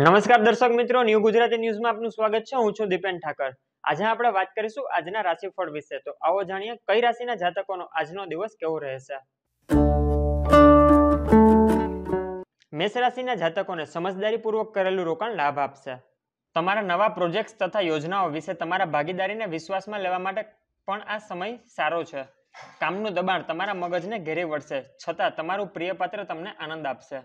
નમસ્કાર દર્શક મિત્રો ન્યૂ ગુજરાતી ન્યૂઝમાં આપનું સ્વાગત છે હું છું દીપેન ઠાકર આજે આપણે વાત કરીશું આજના રાશિફળ વિશે તો આવો જાણીએ કઈ રાશિના જાતકોનો આજનો દિવસ કેવો રહેશે મેષ રાશિના જાતકોને સમજદારીપૂર્વક કરેલું રોકાણ લાભ આપશે તમારા નવા પ્રોજેક્ટ્સ તથા યોજનાઓ વિશે તમારા ભાગીદારીને વિશ્વાસમાં લેવા માટે પણ આ સમય સારો છે કામનું દબાણ તમારા મગજને ઘેરી વળશે છતાં તમારું પ્રિય પાત્ર તમને આનંદ આપશે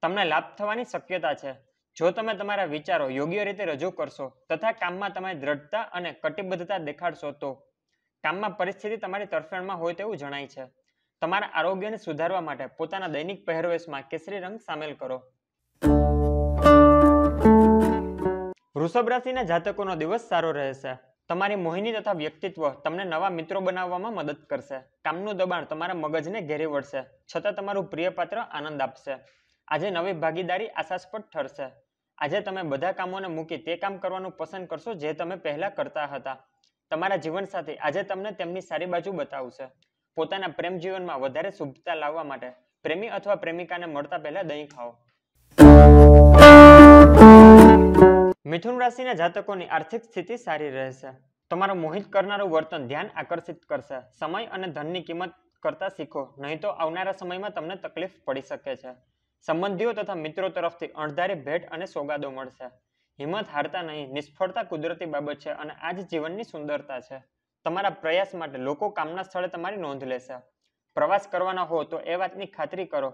તમને લાભ થવાની શક્યતા છે જો તમે તમારા વિચારો યોગ્ય રીતે રજૂ કરશો તથા કામમાં તમે દ્રઢતા અને કટિબદ્ધતા દેખાડશો તો કામમાં પરિસ્થિતિ તમારી તરફેણમાં હોય તેવું જણાય છે તમારા આરોગ્યને સુધારવા માટે પોતાના દૈનિક પહેરવેશમાં કેસરી રંગ સામેલ કરો વૃષભ રાશિના જાતકોનો દિવસ સારો રહેશે તમારી મોહિની તથા વ્યક્તિત્વ તમને નવા મિત્રો બનાવવામાં મદદ કરશે કામનું દબાણ તમારા મગજને ઘેરી વળશે છતાં તમારું પ્રિય પાત્ર આનંદ આપશે આજે નવી ભાગીદારી આશાસ્પદ ઠરશે આજે તમે બધા કામોને મૂકી તે કામ કરવાનું પસંદ કરશો જે તમે પહેલાં કરતા હતા તમારા જીવનસાથી આજે તમને તેમની સારી બાજુ બતાવશે પોતાના પ્રેમ જીવનમાં વધારે શુભતા લાવવા માટે પ્રેમી અથવા પ્રેમિકાને મળતા પહેલા દહીં ખાઓ મિથુન રાશિના જાતકોની આર્થિક સ્થિતિ સારી રહેશે તમારું મોહિત કરનારું વર્તન ધ્યાન આકર્ષિત કરશે સમય અને ધનની કિંમત કરતા શીખો નહીં તો આવનારા સમયમાં તમને તકલીફ પડી શકે છે સંબંધીઓ તથા મિત્રો તરફથી અણધારી ભેટ અને સોગાદો મળશે હિંમત હારતા નહીં નિષ્ફળતા કુદરતી બાબત છે અને આ જ જીવનની સુંદરતા છે તમારા પ્રયાસ માટે લોકો કામના સ્થળે તમારી નોંધ લેશે પ્રવાસ કરવાના હો તો એ વાતની ખાતરી કરો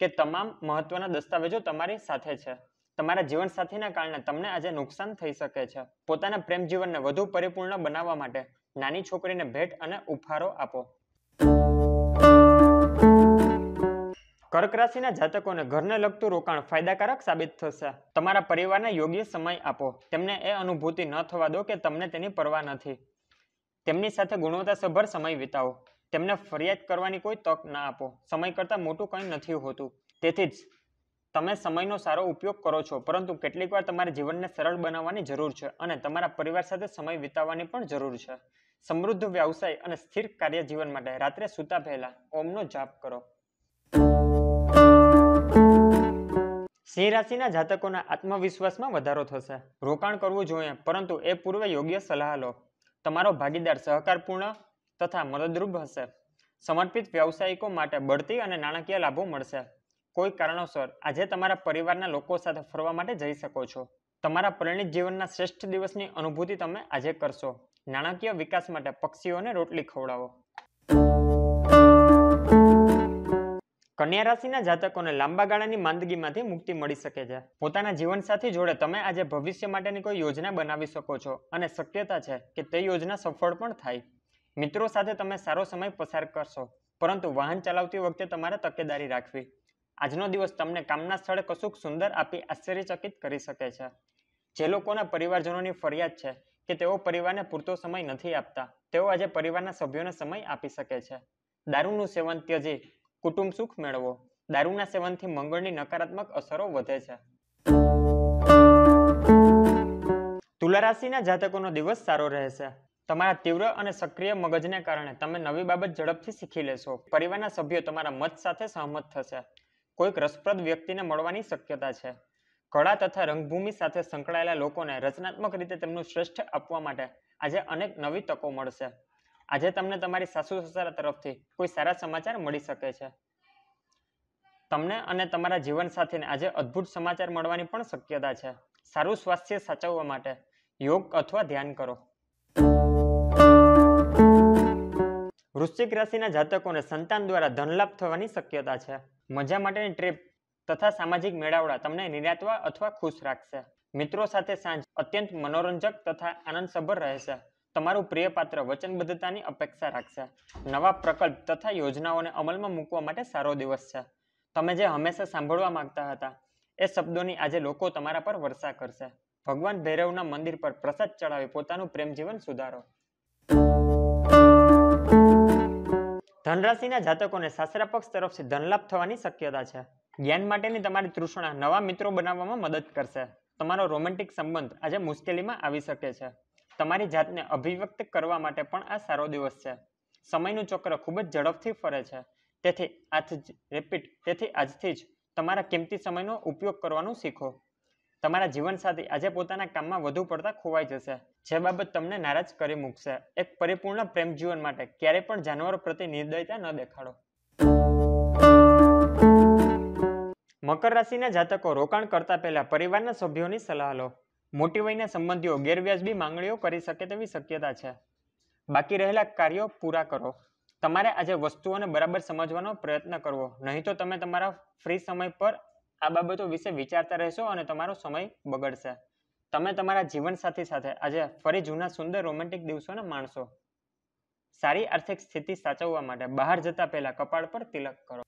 કે તમામ મહત્વના દસ્તાવેજો તમારી સાથે છે તમારા જીવનસાથીના કારણે તમને આજે નુકસાન થઈ શકે છે પોતાના પ્રેમ જીવનને વધુ પરિપૂર્ણ બનાવવા માટે નાની છોકરીને ભેટ અને ઉપહારો આપો કર્ક રાશિના જાતકોને ઘરને લગતું રોકાણ ફાયદાકારક સાબિત થશે તમારા પરિવારને યોગ્ય સમય આપો તેમને એ અનુભૂતિ ન થવા દો કે તમને તેની પરવા નથી તેમની સાથે ગુણવત્તાસભર સમય વિતાવો તેમને ફરિયાદ કરવાની કોઈ તક ના આપો સમય કરતાં મોટું કંઈ નથી હોતું તેથી જ તમે સમયનો સારો ઉપયોગ કરો છો પરંતુ કેટલીક વાર તમારા જીવનને સરળ બનાવવાની જરૂર છે અને તમારા પરિવાર સાથે સમય વિતાવવાની પણ જરૂર છે સમૃદ્ધ વ્યવસાય અને સ્થિર કાર્ય જીવન માટે રાત્રે સૂતા પહેલાં ઓમનો જાપ કરો સિંહ રાશિના જાતકોના આત્મવિશ્વાસમાં વધારો થશે રોકાણ કરવું જોઈએ પરંતુ એ પૂર્વે યોગ્ય સલાહ લો તમારો ભાગીદાર સહકારપૂર્ણ તથા મદદરૂપ હશે સમર્પિત વ્યવસાયિકો માટે બઢતી અને નાણાકીય લાભો મળશે કોઈ કારણોસર આજે તમારા પરિવારના લોકો સાથે ફરવા માટે જઈ શકો છો તમારા પરિણિત જીવનના શ્રેષ્ઠ દિવસની અનુભૂતિ તમે આજે કરશો નાણાકીય વિકાસ માટે પક્ષીઓને રોટલી ખવડાવો કન્યા રાશિના જાતકોને લાંબા ગાળાની માંદગીમાંથી મુક્તિ મળી શકે છે પોતાના જીવનસાથી જોડે તમે આજે ભવિષ્ય માટેની કોઈ યોજના બનાવી શકો છો અને શક્યતા છે કે તે યોજના સફળ પણ થાય મિત્રો સાથે તમે સારો સમય પસાર કરશો પરંતુ વાહન ચલાવતી વખતે તમારે તકેદારી રાખવી આજનો દિવસ તમને કામના સ્થળે કશુંક સુંદર આપી આશ્ચર્યચકિત કરી શકે છે જે લોકોના પરિવારજનોની ફરિયાદ છે કે તેઓ પરિવારને પૂરતો સમય નથી આપતા તેઓ આજે પરિવારના સભ્યોને સમય આપી શકે છે દારૂનું સેવન ત્યજી કુટુંબ સુખ મેળવો દારૂના સેવનથી મંગળની નકારાત્મક અસરો વધે છે તુલા રાશિના જાતકોનો દિવસ સારો રહેશે તમારા તીવ્ર અને સક્રિય મગજને કારણે તમે નવી બાબત ઝડપથી શીખી લેશો પરિવારના સભ્યો તમારા મત સાથે સહમત થશે કોઈક રસપ્રદ વ્યક્તિને મળવાની શક્યતા છે કળા તથા રંગભૂમિ સાથે સંકળાયેલા લોકોને રચનાત્મક રીતે તેમનું શ્રેષ્ઠ આપવા માટે આજે અનેક નવી તકો મળશે આજે તમને તમારી સાસુ સસરા તરફથી કોઈ સારા સમાચાર મળી શકે છે તમને અને તમારા જીવનસાથીને આજે અદ્ભુત સમાચાર મળવાની પણ શક્યતા છે સારું સ્વાસ્થ્ય સાચવવા માટે યોગ અથવા ધ્યાન કરો વૃશ્ચિક રાશિના જાતકોને સંતાન દ્વારા ધનલાભ થવાની શક્યતા છે મજા માટેની ટ્રીપ તથા સામાજિક મેળાવડા તમને નિરાતવા અથવા ખુશ રાખશે મિત્રો સાથે સાંજ અત્યંત મનોરંજક તથા આનંદસભર રહેશે તમારું પ્રિયપાત્ર વચનબદ્ધતાની અપેક્ષા રાખશે નવા પ્રકલ્પ તથા યોજનાઓને અમલમાં મૂકવા માટે સારો દિવસ છે તમે જે હંમેશા સાંભળવા માંગતા હતા એ શબ્દોની આજે લોકો તમારા પર વર્ષા કરશે ભગવાન ભૈરવના મંદિર પર પ્રસાદ ચડાવી પોતાનું પ્રેમ જીવન સુધારો ધનરાશિના જાતકોને સાસરા પક્ષ તરફથી ધનલાભ થવાની શક્યતા છે જ્ઞાન માટેની તમારી તૃષ્ણા નવા મિત્રો બનાવવામાં મદદ કરશે તમારો રોમેન્ટિક સંબંધ આજે મુશ્કેલીમાં આવી શકે છે તમારી જાતને અભિવ્યક્ત કરવા માટે પણ આ સારો દિવસ છે સમયનું ચક્ર ખૂબ જ ઝડપથી ફરે છે તેથી આજ રિપીટ તેથી આજથી જ તમારા કિંમતી સમયનો ઉપયોગ કરવાનું શીખો તમારા જીવનસાથી આજે પોતાના કામમાં વધુ પડતા ખોવાઈ જશે જે બાબત તમને નારાજ કરી મૂકશે એક પરિપૂર્ણ પ્રેમ જીવન માટે ક્યારેય પણ જાનવરો પ્રત્યે નિર્દયતા ન દેખાડો મકર રાશિના જાતકો રોકાણ કરતા પહેલા પરિવારના સભ્યોની સલાહ લો મોટી વયના સંબંધીઓ ગેરવ્યાજબી માંગણીઓ કરી શકે તેવી શક્યતા છે બાકી રહેલા કાર્યો પૂરા કરો તમારે આજે વસ્તુઓને બરાબર સમજવાનો પ્રયત્ન કરવો નહીં તો તમે તમારા ફ્રી સમય પર આ બાબતો વિશે વિચારતા રહેશો અને તમારો સમય બગડશે તમે તમારા જીવનસાથી સાથે આજે ફરી જૂના સુંદર રોમેન્ટિક દિવસોને માણશો સારી આર્થિક સ્થિતિ સાચવવા માટે બહાર જતા પહેલા કપાળ પર તિલક કરો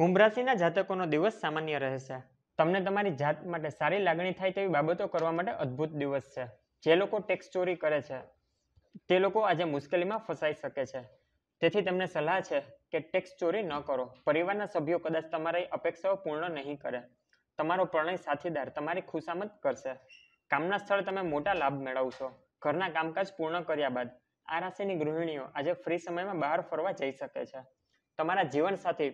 કુંભ રાશિના જાતકોનો દિવસ સામાન્ય રહેશે તમને તમારી જાત માટે સારી લાગણી થાય તેવી બાબતો કરવા માટે અદ્ભુત દિવસ છે જે લોકો ટેક્સ ચોરી કરે છે તે લોકો આજે મુશ્કેલીમાં ફસાઈ શકે છે તેથી તમને સલાહ છે કે ટેક્સ ચોરી ન કરો પરિવારના સભ્યો કદાચ તમારી અપેક્ષાઓ પૂર્ણ નહીં કરે તમારો પ્રણય સાથીદાર તમારી ખુશામત કરશે કામના સ્થળ તમે મોટા લાભ મેળવશો ઘરના કામકાજ પૂર્ણ કર્યા બાદ આ રાશિની ગૃહિણીઓ આજે ફ્રી સમયમાં બહાર ફરવા જઈ શકે છે તમારા જીવનસાથી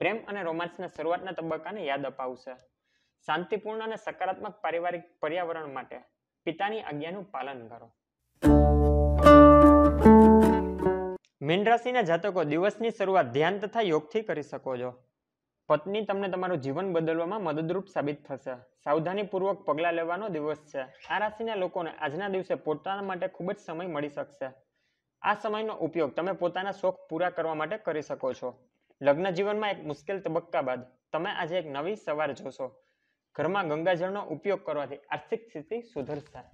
પ્રેમ અને રોમાન્સના શરૂઆતના તબક્કાને યાદ અપાવશે શાંતિપૂર્ણ અને સકારાત્મક પારિવારિક પર્યાવરણ માટે પિતાની આજ્ઞાનું પાલન કરો મીન રાશિના જાતકો દિવસની શરૂઆત ધ્યાન તથા યોગથી કરી શકો છો પત્ની તમને તમારું જીવન બદલવામાં મદદરૂપ સાબિત થશે સાવધાનીપૂર્વક પગલાં લેવાનો દિવસ છે આ રાશિના લોકોને આજના દિવસે પોતાના માટે ખૂબ જ સમય મળી શકશે આ સમયનો ઉપયોગ તમે પોતાના શોખ પૂરા કરવા માટે કરી શકો છો લગ્ન જીવનમાં એક મુશ્કેલ તબક્કા બાદ તમે આજે એક નવી સવાર જોશો ઘરમાં ગંગાજળનો ઉપયોગ કરવાથી આર્થિક સ્થિતિ સુધરશે